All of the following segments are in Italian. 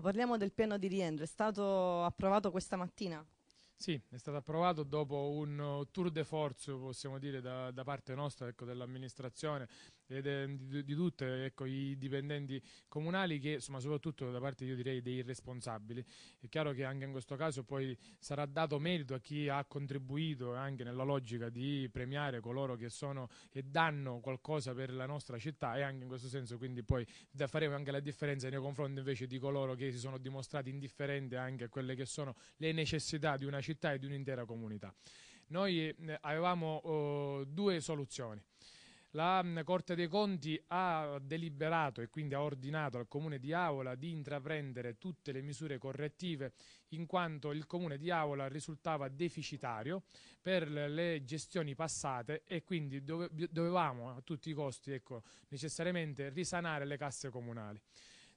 Parliamo del piano di rientro, è stato approvato questa mattina? Sì, è stato approvato dopo un uh, tour de force, possiamo dire, da, da parte nostra, ecco, dell'amministrazione di, di tutti ecco, i dipendenti comunali che insomma, soprattutto da parte io direi dei responsabili. È chiaro che anche in questo caso poi sarà dato merito a chi ha contribuito anche nella logica di premiare coloro che sono e danno qualcosa per la nostra città e anche in questo senso quindi poi faremo anche la differenza nei confronti invece di coloro che si sono dimostrati indifferenti anche a quelle che sono le necessità di una città e di un'intera comunità. Noi eh, avevamo eh, due soluzioni. La mm, Corte dei Conti ha deliberato e quindi ha ordinato al Comune di Aula di intraprendere tutte le misure correttive in quanto il Comune di Aula risultava deficitario per le gestioni passate e quindi dovevamo a tutti i costi ecco, necessariamente risanare le casse comunali.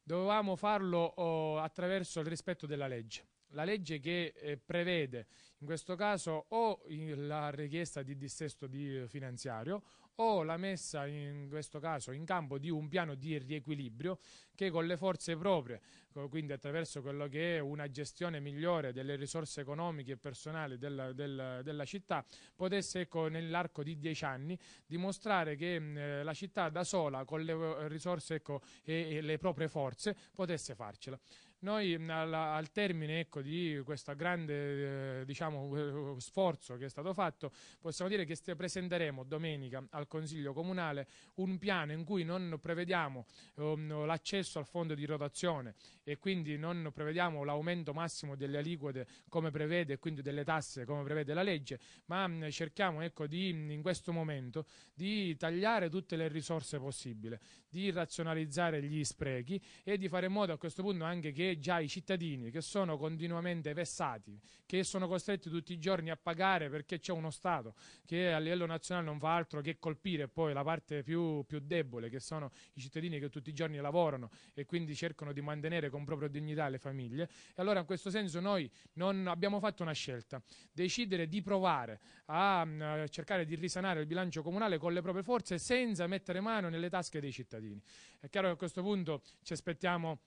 Dovevamo farlo oh, attraverso il rispetto della legge la legge che eh, prevede in questo caso o la richiesta di dissesto di eh, finanziario o la messa in questo caso in campo di un piano di riequilibrio che con le forze proprie, quindi attraverso quello che è una gestione migliore delle risorse economiche e personali della, della, della città, potesse ecco, nell'arco di dieci anni dimostrare che mm, eh, la città da sola con le eh, risorse ecco, e, e le proprie forze potesse farcela. Noi mm, al, al termine ecco, di questa grande eh, diciamo, diciamo, eh, sforzo che è stato fatto, possiamo dire che presenteremo domenica al Consiglio Comunale un piano in cui non prevediamo um, l'accesso al fondo di rotazione e quindi non prevediamo l'aumento massimo delle aliquote come prevede e quindi delle tasse come prevede la legge, ma um, cerchiamo ecco, di, mm, in questo momento di tagliare tutte le risorse possibili, di razionalizzare gli sprechi e di fare in modo a questo punto anche che già i cittadini che sono continuamente vessati, che sono costretti costretti tutti i giorni a pagare perché c'è uno Stato che a livello nazionale non fa altro che colpire poi la parte più, più debole che sono i cittadini che tutti i giorni lavorano e quindi cercano di mantenere con propria dignità le famiglie. E allora in questo senso noi non abbiamo fatto una scelta, decidere di provare a, mm, a cercare di risanare il bilancio comunale con le proprie forze senza mettere mano nelle tasche dei cittadini. È chiaro che a questo punto ci aspettiamo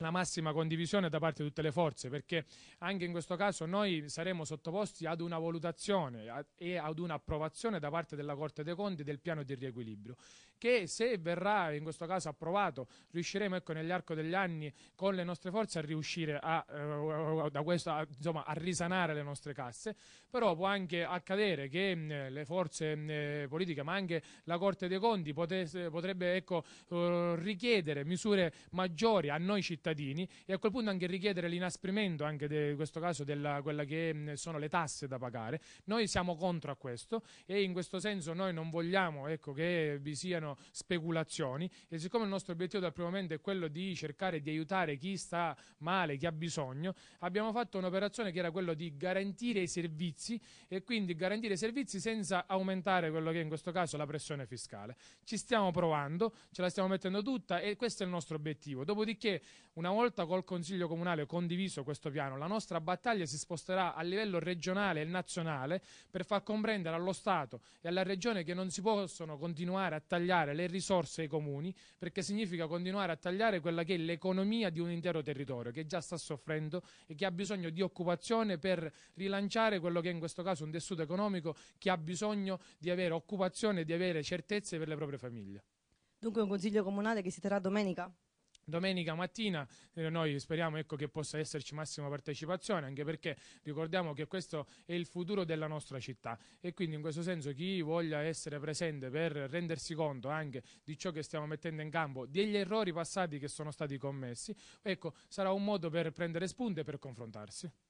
la massima condivisione da parte di tutte le forze, perché anche in questo caso noi saremo sottoposti ad una valutazione e ad un'approvazione da parte della Corte dei Conti del piano di riequilibrio che se verrà in questo caso approvato riusciremo ecco, nell'arco degli anni con le nostre forze a riuscire a, eh, da questo, a, insomma, a risanare le nostre casse, però può anche accadere che mh, mm, le forze mh, mm, eh, politiche ma anche la Corte dei Conti potesse, potrebbe ecco, uh, richiedere misure maggiori a noi cittadini e a quel punto anche richiedere l'inasprimento anche de, in questo caso della, quella che mh, mm, sono le tasse da pagare. Noi siamo contro a questo e in questo senso noi non vogliamo ecco, che vi siano siano speculazioni e siccome il nostro obiettivo dal primo momento è quello di cercare di aiutare chi sta male, chi ha bisogno, abbiamo fatto un'operazione che era quella di garantire i servizi e quindi garantire i servizi senza aumentare quello che è in questo caso la pressione fiscale. Ci stiamo provando, ce la stiamo mettendo tutta e questo è il nostro obiettivo. Dopodiché, una volta col Consiglio Comunale condiviso questo piano, la nostra battaglia si sposterà a livello regionale e nazionale per far comprendere allo Stato e alla Regione che non si possono continuare a tagliare dare le risorse ai comuni, perché significa continuare a tagliare quella che è l'economia di un intero territorio che già sta soffrendo e che ha bisogno di occupazione per rilanciare quello che è in questo caso un tessuto economico che ha bisogno di avere occupazione, e di avere certezze per le proprie famiglie. Dunque un consiglio comunale che si terrà domenica? Domenica mattina eh, noi speriamo ecco, che possa esserci massima partecipazione, anche perché ricordiamo che questo è il futuro della nostra città e quindi in questo senso chi voglia essere presente per rendersi conto anche di ciò che stiamo mettendo in campo, degli errori passati che sono stati commessi, ecco, sarà un modo per prendere spunte e per confrontarsi.